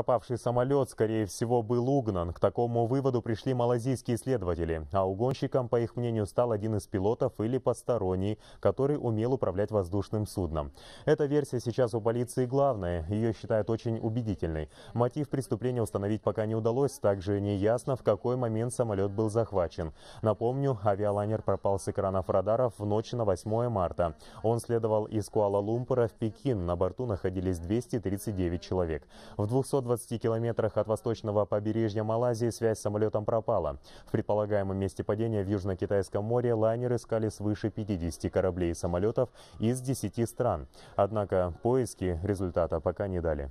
Пропавший самолет, скорее всего, был угнан. К такому выводу пришли малазийские исследователи. А угонщиком, по их мнению, стал один из пилотов или посторонний, который умел управлять воздушным судном. Эта версия сейчас у полиции главная. Ее считают очень убедительной. Мотив преступления установить пока не удалось. Также неясно, в какой момент самолет был захвачен. Напомню, авиалайнер пропал с экранов радаров в ночь на 8 марта. Он следовал из Куала-Лумпура в Пекин. На борту находились 239 человек. В 220 120 километрах от восточного побережья Малайзии связь с самолетом пропала. В предполагаемом месте падения в Южно-Китайском море лайнер искали свыше 50 кораблей и самолетов из 10 стран. Однако поиски результата пока не дали.